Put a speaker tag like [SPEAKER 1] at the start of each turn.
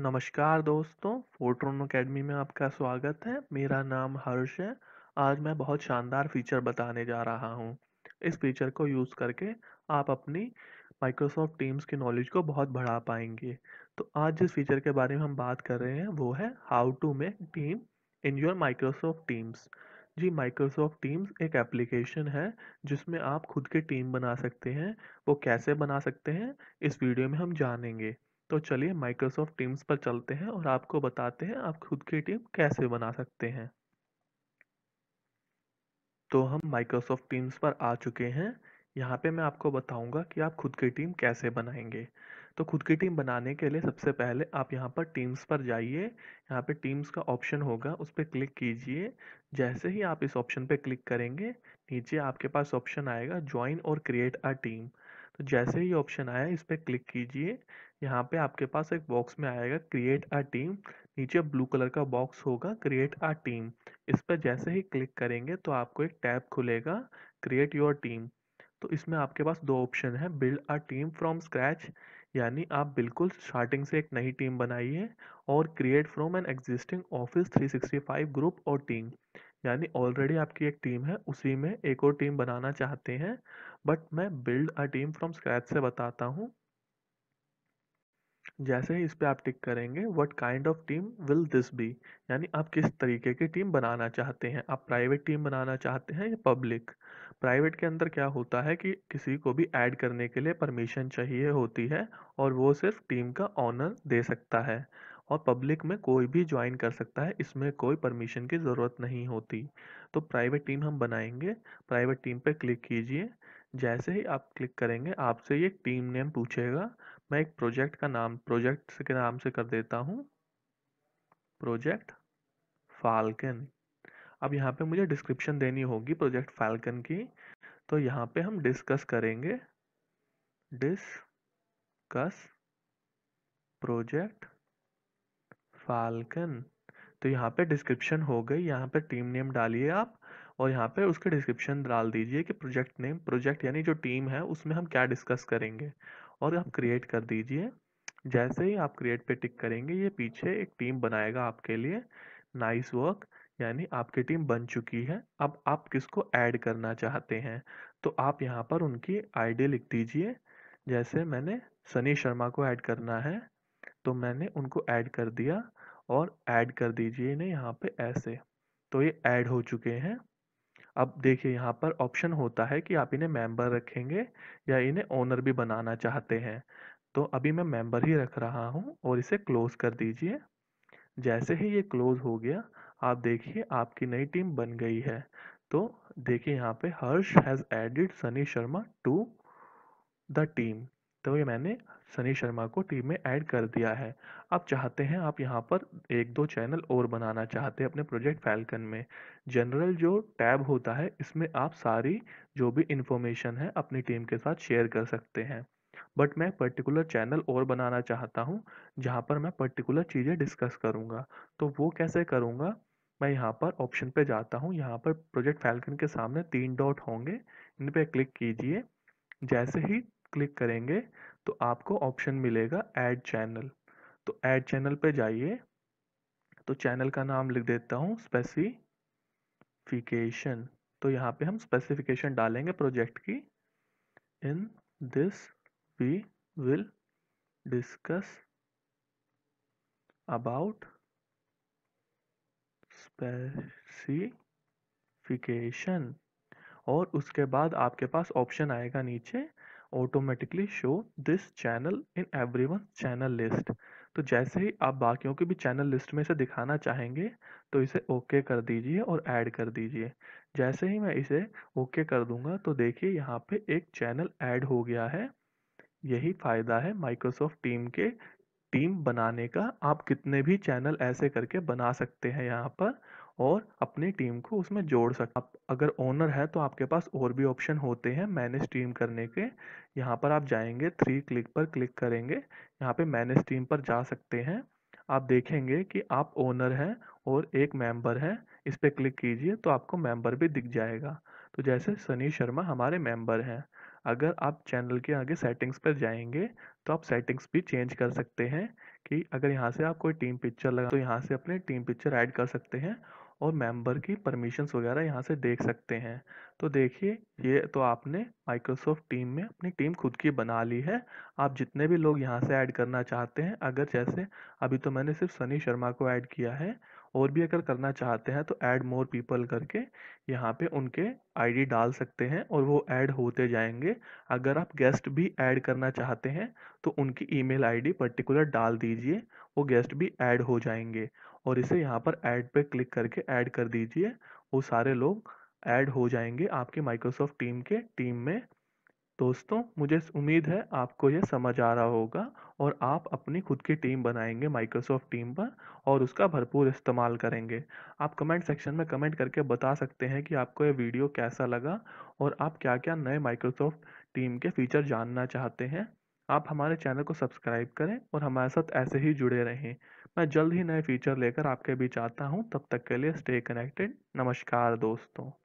[SPEAKER 1] नमस्कार दोस्तों फोट्रोन अकेडमी में आपका स्वागत है मेरा नाम हर्ष है आज मैं बहुत शानदार फीचर बताने जा रहा हूँ इस फीचर को यूज़ करके आप अपनी माइक्रोसॉफ्ट टीम्स की नॉलेज को बहुत बढ़ा पाएंगे तो आज जिस फीचर के बारे में हम बात कर रहे हैं वो है how to make team in your Microsoft Teams जी माइक्रोसॉफ्ट टीम्स एक एप्लीकेशन है जिसमें आप खुद की टीम बना सकते हैं वो कैसे बना सकते हैं इस वीडियो में हम जानेंगे तो चलिए माइक्रोसॉफ्ट टीम्स पर चलते हैं और आपको बताते हैं आप खुद की टीम कैसे बना सकते हैं तो हम माइक्रोसॉफ्ट टीम्स पर आ चुके हैं यहाँ पे मैं आपको बताऊंगा कि आप खुद की टीम कैसे बनाएंगे तो खुद की टीम बनाने के लिए सबसे पहले आप यहाँ पर टीम्स पर जाइए यहाँ पे टीम्स का ऑप्शन होगा उस पर क्लिक कीजिए जैसे ही आप इस ऑप्शन पे क्लिक करेंगे नीचे आपके पास ऑप्शन आएगा ज्वाइन और क्रिएट अ टीम तो जैसे ही ऑप्शन आया इस पर क्लिक कीजिए यहाँ पे आपके पास एक बॉक्स में आएगा क्रिएट अ टीम नीचे ब्लू कलर का बॉक्स होगा क्रिएट अ टीम इस पर जैसे ही क्लिक करेंगे तो आपको एक टैब खुलेगा क्रिएट योर टीम तो इसमें आपके पास दो ऑप्शन है build a team from scratch यानी आप बिल्कुल स्टार्टिंग से एक नई टीम बनाइए और create from an existing office 365 group और टीम यानी ऑलरेडी आपकी एक टीम है उसी में एक और टीम बनाना चाहते हैं बट मैं build a team from scratch से बताता हूँ जैसे ही इस पर आप टिक करेंगे what kind of team will this be यानी आप किस तरीके की टीम बनाना चाहते हैं आप प्राइवेट टीम बनाना चाहते हैं या पब्लिक प्राइवेट के अंदर क्या होता है कि किसी को भी ऐड करने के लिए परमिशन चाहिए होती है और वो सिर्फ टीम का ऑनर दे सकता है और पब्लिक में कोई भी ज्वाइन कर सकता है इसमें कोई परमिशन की ज़रूरत नहीं होती तो प्राइवेट टीम हम बनाएंगे प्राइवेट टीम पर क्लिक कीजिए जैसे ही आप क्लिक करेंगे आपसे ये टीम नेम पूछेगा मैं एक प्रोजेक्ट का नाम प्रोजेक्ट के नाम से कर देता हूँ प्रोजेक्ट फाल्कन अब यहाँ पे मुझे डिस्क्रिप्शन देनी होगी प्रोजेक्ट फाल्कन की तो यहाँ पे हम डिस्कस करेंगे डिस्कस प्रोजेक्ट फाल्कन तो यहाँ पे डिस्क्रिप्शन हो गई यहाँ पे टीम नेम डालिए आप और यहाँ पे उसके डिस्क्रिप्शन डाल दीजिए कि प्रोजेक्ट नेम प्रोजेक्ट यानी जो टीम है उसमें हम क्या डिस्कस करेंगे और आप क्रिएट कर दीजिए जैसे ही आप क्रिएट पे टिक करेंगे ये पीछे एक टीम बनाएगा आपके लिए नाइस वर्क यानी आपकी टीम बन चुकी है अब आप किसको ऐड करना चाहते हैं तो आप यहाँ पर उनकी आईडी लिख दीजिए जैसे मैंने सनी शर्मा को ऐड करना है तो मैंने उनको ऐड कर दिया और ऐड कर दीजिए इन्हें यहाँ पे ऐसे तो ये ऐड हो चुके हैं अब देखिए यहाँ पर ऑप्शन होता है कि आप इन्हें मेंबर रखेंगे या इन्हें ओनर भी बनाना चाहते हैं तो अभी मैं मेंबर ही रख रहा हूँ और इसे क्लोज़ कर दीजिए जैसे ही ये क्लोज़ हो गया आप देखिए आपकी नई टीम बन गई है तो देखिए यहाँ पे Harsh has added Sunny Sharma to the team देखते हुए मैंने सनी शर्मा को टीम में ऐड कर दिया है आप चाहते हैं आप यहाँ पर एक दो चैनल और बनाना चाहते हैं अपने प्रोजेक्ट फैल्कन में जनरल जो टैब होता है इसमें आप सारी जो भी इंफॉर्मेशन है अपनी टीम के साथ शेयर कर सकते हैं बट मैं पर्टिकुलर चैनल और बनाना चाहता हूँ जहाँ पर मैं पर्टिकुलर चीज़ें डिस्कस करूँगा तो वो कैसे करूँगा मैं यहाँ पर ऑप्शन पे जाता हूँ यहाँ पर प्रोजेक्ट फैल्कन के सामने तीन डॉट होंगे इन पर क्लिक कीजिए जैसे ही क्लिक करेंगे तो आपको ऑप्शन मिलेगा ऐड चैनल तो ऐड चैनल पे जाइए तो चैनल का नाम लिख देता हूँ स्पेसिफिकेशन तो यहाँ पे हम स्पेसिफिकेशन डालेंगे प्रोजेक्ट की in this we will discuss about specification और उसके बाद आपके पास ऑप्शन आएगा नीचे automatically show this channel in every one channel list तो जैसे ही आप बाकियों के भी चैनल लिस्ट में इसे दिखाना चाहेंगे तो इसे ओके कर दीजिए और ऐड कर दीजिए जैसे ही मैं इसे ओके कर दूंगा तो देखिए यहाँ पे एक चैनल ऐड हो गया है यही फ़ायदा है माइक्रोसॉफ्ट टीम के टीम बनाने का आप कितने भी चैनल ऐसे करके बना सकते हैं यहाँ पर और अपनी टीम को उसमें जोड़ सकते आप अगर ओनर है तो आपके पास और भी ऑप्शन होते हैं मैनेज टीम करने के यहाँ पर आप जाएंगे थ्री क्लिक पर क्लिक करेंगे यहाँ पे मैनेज टीम पर जा सकते हैं आप देखेंगे कि आप ओनर हैं और एक मेंबर है इस पर क्लिक कीजिए तो आपको मेंबर भी दिख जाएगा तो जैसे सनी शर्मा हमारे मेंबर हैं अगर आप चैनल के आगे सेटिंग्स पर जाएंगे तो आप सेटिंग्स भी चेंज कर सकते हैं कि अगर यहाँ से आप कोई टीम पिक्चर लगा तो यहाँ से अपने टीम पिक्चर ऐड कर सकते हैं और मेंबर की परमिशंस वगैरह यहाँ से देख सकते हैं तो देखिए ये तो आपने माइक्रोसॉफ्ट टीम में अपनी टीम खुद की बना ली है आप जितने भी लोग यहाँ से ऐड करना चाहते हैं अगर जैसे अभी तो मैंने सिर्फ सनी शर्मा को ऐड किया है और भी अगर करना चाहते हैं तो ऐड मोर पीपल करके यहाँ पे उनके आईडी डाल सकते हैं और वो ऐड होते जाएंगे अगर आप गेस्ट भी ऐड करना चाहते हैं तो उनकी ईमेल आईडी पर्टिकुलर डाल दीजिए वो गेस्ट भी ऐड हो जाएंगे और इसे यहाँ पर ऐड पे क्लिक करके ऐड कर दीजिए वो सारे लोग ऐड हो जाएंगे आपके माइक्रोसॉफ्ट टीम के टीम में दोस्तों मुझे उम्मीद है आपको यह समझ आ रहा होगा और आप अपनी खुद की टीम बनाएंगे माइक्रोसॉफ्ट टीम पर और उसका भरपूर इस्तेमाल करेंगे आप कमेंट सेक्शन में कमेंट करके बता सकते हैं कि आपको यह वीडियो कैसा लगा और आप क्या क्या नए माइक्रोसॉफ्ट टीम के फीचर जानना चाहते हैं आप हमारे चैनल को सब्सक्राइब करें और हमारे साथ ऐसे ही जुड़े रहें मैं जल्द ही नए फीचर लेकर आपके बीच आता हूँ तब तक के लिए स्टे कनेक्टेड नमस्कार दोस्तों